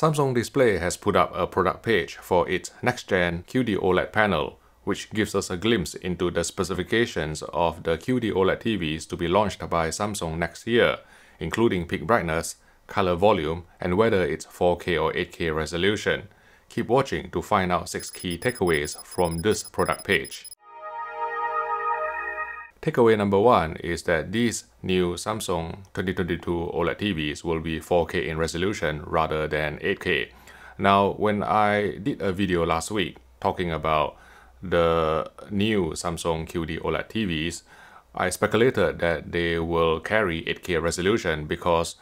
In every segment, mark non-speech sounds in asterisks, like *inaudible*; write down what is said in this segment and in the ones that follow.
Samsung Display has put up a product page for its next-gen QD OLED panel, which gives us a glimpse into the specifications of the QD OLED TVs to be launched by Samsung next year, including peak brightness, color volume, and whether it's 4K or 8K resolution. Keep watching to find out 6 key takeaways from this product page. Takeaway number one is that these new Samsung 2022 OLED TVs will be 4K in resolution rather than 8K. Now, when I did a video last week talking about the new Samsung QD OLED TVs, I speculated that they will carry 8K resolution because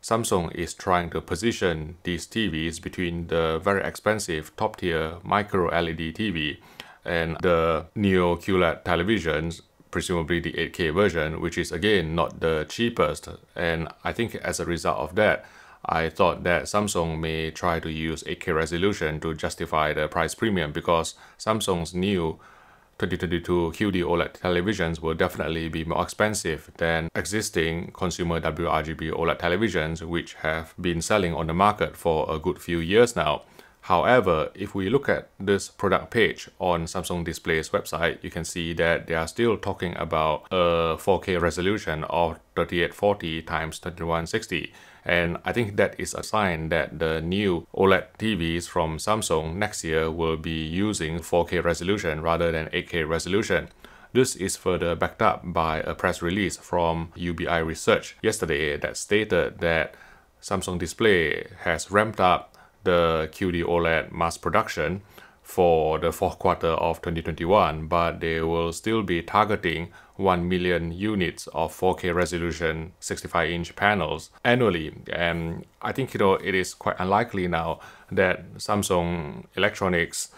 Samsung is trying to position these TVs between the very expensive top tier micro LED TV and the neo QLED televisions presumably the 8K version, which is again not the cheapest. And I think as a result of that, I thought that Samsung may try to use 8K resolution to justify the price premium because Samsung's new 2022 QD OLED televisions will definitely be more expensive than existing consumer WRGB OLED televisions which have been selling on the market for a good few years now. However, if we look at this product page on Samsung Display's website, you can see that they are still talking about a 4K resolution of 3840 times 3160. And I think that is a sign that the new OLED TVs from Samsung next year will be using 4K resolution rather than 8K resolution. This is further backed up by a press release from UBI Research yesterday that stated that Samsung Display has ramped up the QD OLED mass production for the fourth quarter of 2021, but they will still be targeting 1 million units of 4K resolution 65 inch panels annually. And I think you know it is quite unlikely now that Samsung Electronics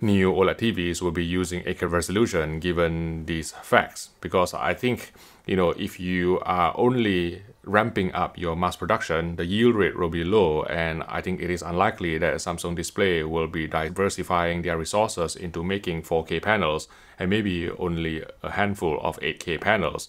new OLED TVs will be using 8K resolution given these facts because I think you know if you are only ramping up your mass production, the yield rate will be low, and I think it is unlikely that Samsung Display will be diversifying their resources into making 4K panels and maybe only a handful of 8K panels.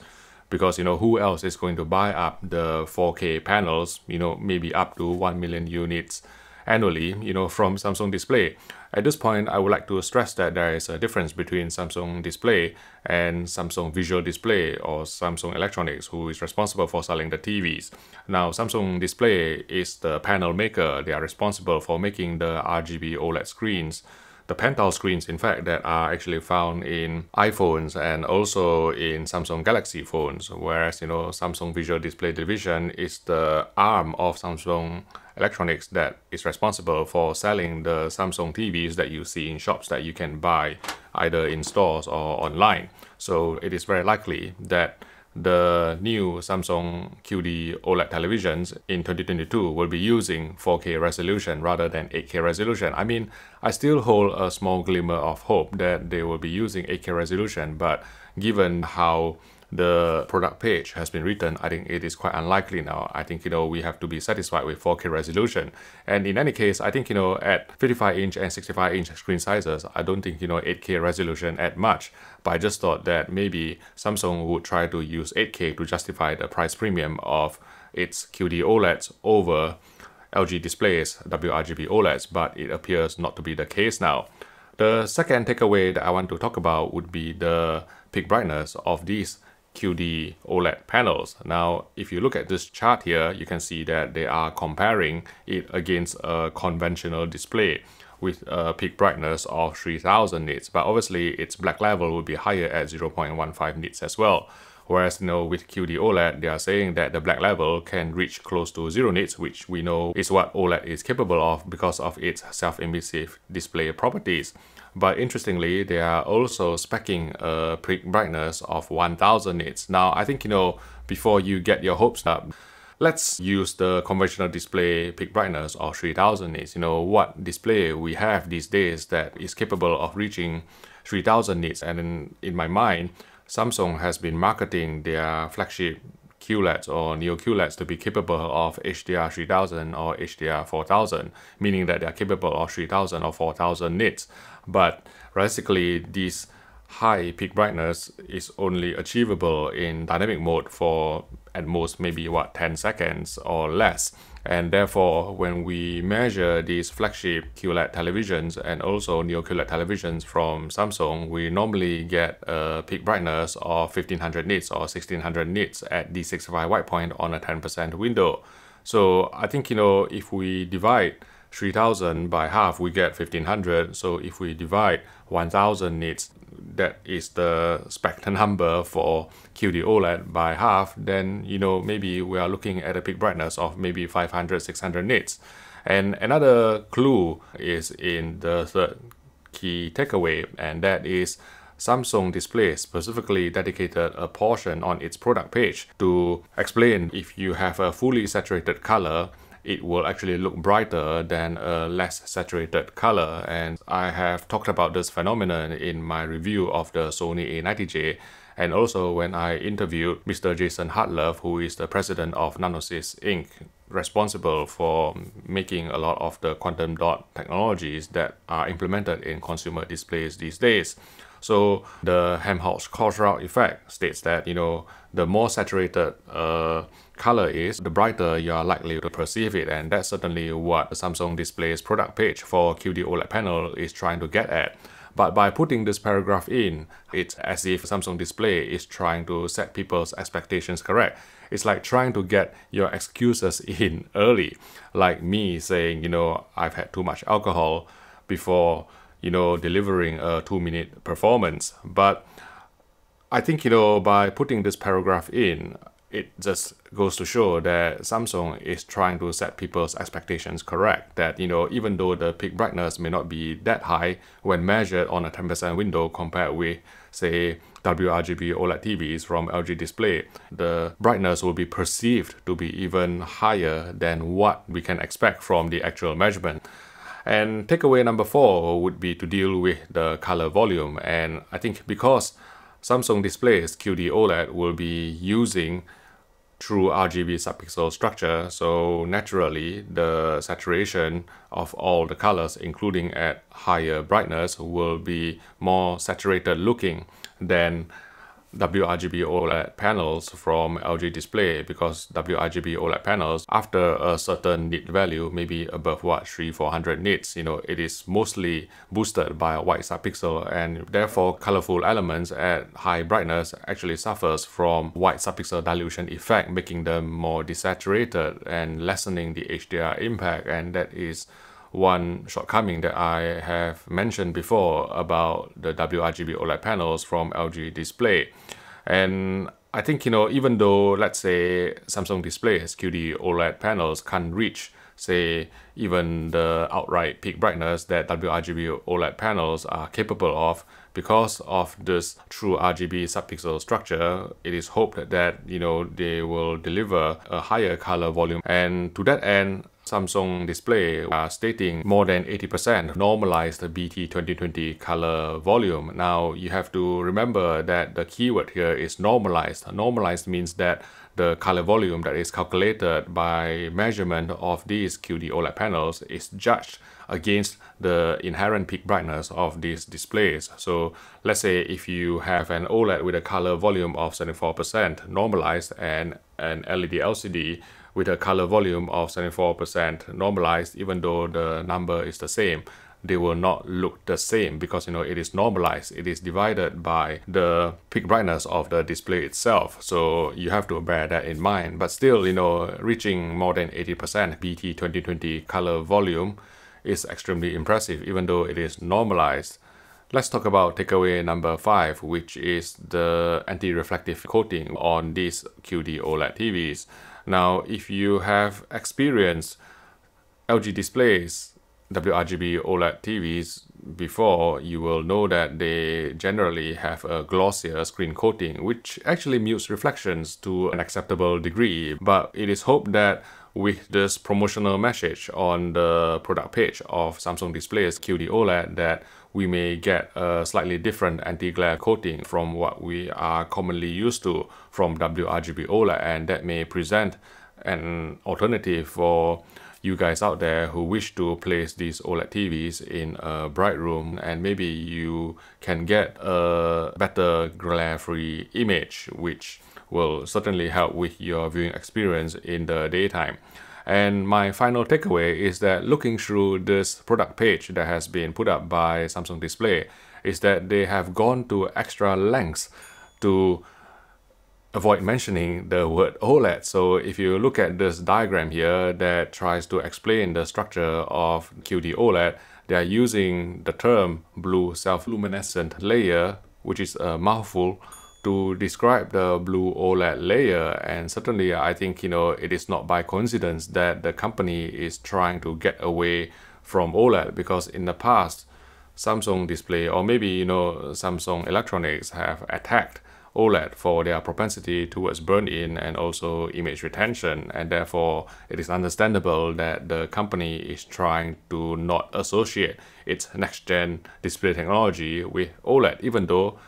Because you know who else is going to buy up the 4K panels? You know maybe up to 1 million units annually, you know, from Samsung Display. At this point, I would like to stress that there is a difference between Samsung Display and Samsung Visual Display or Samsung Electronics, who is responsible for selling the TVs. Now, Samsung Display is the panel maker. They are responsible for making the RGB OLED screens the pentile screens, in fact, that are actually found in iPhones and also in Samsung Galaxy phones. Whereas, you know, Samsung Visual Display Division is the arm of Samsung Electronics that is responsible for selling the Samsung TVs that you see in shops that you can buy either in stores or online. So it is very likely that the new Samsung QD OLED televisions in 2022 will be using 4K resolution rather than 8K resolution. I mean, I still hold a small glimmer of hope that they will be using 8K resolution, but given how the product page has been written, I think it is quite unlikely now. I think, you know, we have to be satisfied with 4K resolution. And in any case, I think, you know, at 55 inch and 65 inch screen sizes, I don't think, you know, 8K resolution at much. But I just thought that maybe Samsung would try to use 8K to justify the price premium of its QD OLEDs over LG displays, WRGB OLEDs, but it appears not to be the case now. The second takeaway that I want to talk about would be the peak brightness of these QD OLED panels. Now, if you look at this chart here, you can see that they are comparing it against a conventional display with a peak brightness of 3000 nits, but obviously its black level will be higher at 0.15 nits as well. Whereas you know with QD OLED, they are saying that the black level can reach close to 0 nits, which we know is what OLED is capable of because of its self-emissive display properties. But interestingly, they are also specing a peak brightness of 1000 nits. Now, I think, you know, before you get your hopes up, let's use the conventional display peak brightness of 3000 nits. You know, what display we have these days that is capable of reaching 3000 nits. And in, in my mind, Samsung has been marketing their flagship QLEDs or Neo QLEDs to be capable of HDR 3000 or HDR 4000, meaning that they are capable of 3000 or 4000 nits. But realistically, these high peak brightness is only achievable in dynamic mode for at most maybe what 10 seconds or less. And therefore, when we measure these flagship QLED televisions and also neo QLED televisions from Samsung, we normally get a peak brightness of 1500 nits or 1600 nits at the 65 white point on a 10% window. So I think, you know, if we divide 3000 by half, we get 1500. So if we divide 1000, nits, that is the spectre *laughs* number for QD OLED by half, then, you know, maybe we are looking at a peak brightness of maybe 500, 600 nits. And another clue is in the third key takeaway, and that is Samsung Display specifically dedicated a portion on its product page to explain if you have a fully saturated color it will actually look brighter than a less saturated color. And I have talked about this phenomenon in my review of the Sony A90J and also when I interviewed Mr. Jason Hartlove, who is the president of Nanosys Inc., responsible for making a lot of the quantum dot technologies that are implemented in consumer displays these days. So the Helmholtz Cosround effect states that, you know, the more saturated uh, color is, the brighter you are likely to perceive it. And that's certainly what Samsung Display's product page for QD OLED panel is trying to get at. But by putting this paragraph in, it's as if Samsung Display is trying to set people's expectations correct. It's like trying to get your excuses *laughs* in early. Like me saying, you know, I've had too much alcohol before you know, delivering a two minute performance. But I think, you know, by putting this paragraph in, it just goes to show that Samsung is trying to set people's expectations correct. That, you know, even though the peak brightness may not be that high when measured on a 10% window compared with, say, WRGB OLED TVs from LG Display, the brightness will be perceived to be even higher than what we can expect from the actual measurement. And takeaway number four would be to deal with the color volume. And I think because Samsung displays QD OLED will be using true RGB subpixel structure, so naturally the saturation of all the colors, including at higher brightness, will be more saturated looking than WRGB OLED panels from LG Display because WRGB OLED panels after a certain nit value, maybe above what, 3 400 nits, you know, it is mostly boosted by a white subpixel and therefore colorful elements at high brightness actually suffers from white subpixel dilution effect, making them more desaturated and lessening the HDR impact and that is one shortcoming that I have mentioned before about the WRGB OLED panels from LG Display. And I think, you know, even though, let's say, Samsung Display has QD OLED panels can't reach, say, even the outright peak brightness that WRGB OLED panels are capable of, because of this true RGB subpixel structure, it is hoped that, you know, they will deliver a higher color volume. And to that end, Samsung Display are stating more than 80% normalized BT 2020 color volume. Now you have to remember that the keyword here is normalized. Normalized means that the color volume that is calculated by measurement of these QD OLED panels is judged against the inherent peak brightness of these displays. So let's say if you have an OLED with a color volume of 74% normalized and an LED LCD with a color volume of 74% normalized, even though the number is the same, they will not look the same because you know it is normalized it is divided by the peak brightness of the display itself so you have to bear that in mind but still you know reaching more than 80% BT 2020 color volume is extremely impressive even though it is normalized Let's talk about takeaway number five, which is the anti-reflective coating on these QD OLED TVs. Now, if you have experienced LG displays, WRGB OLED TVs before, you will know that they generally have a glossier screen coating, which actually mutes reflections to an acceptable degree. But it is hoped that with this promotional message on the product page of Samsung Display's QD OLED that we may get a slightly different anti-glare coating from what we are commonly used to from WRGB OLED and that may present an alternative for you guys out there who wish to place these OLED TVs in a bright room and maybe you can get a better glare-free image which will certainly help with your viewing experience in the daytime. And my final takeaway is that looking through this product page that has been put up by Samsung Display is that they have gone to extra lengths to avoid mentioning the word OLED. So if you look at this diagram here that tries to explain the structure of QD OLED, they are using the term blue self-luminescent layer, which is a mouthful, to describe the blue OLED layer. And certainly, I think you know it is not by coincidence that the company is trying to get away from OLED because in the past, Samsung display or maybe you know Samsung Electronics have attacked OLED for their propensity towards burn-in and also image retention, and therefore it is understandable that the company is trying to not associate its next-gen display technology with OLED, even though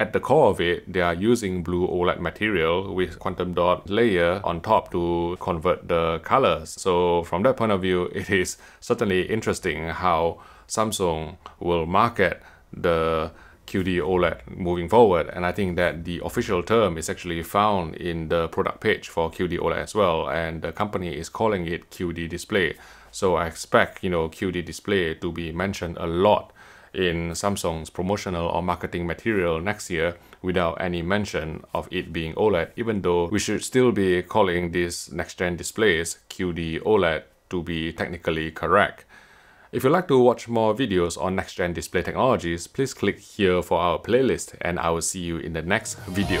at the core of it, they are using blue OLED material with quantum dot layer on top to convert the colors. So from that point of view, *laughs* it is certainly interesting how Samsung will market the QD OLED moving forward. And I think that the official term is actually found in the product page for QD OLED as well. And the company is calling it QD display. So I expect, you know, QD display to be mentioned a lot in Samsung's promotional or marketing material next year without any mention of it being OLED, even though we should still be calling these next-gen displays QD OLED to be technically correct. If you'd like to watch more videos on next-gen display technologies, please click here for our playlist and I will see you in the next video.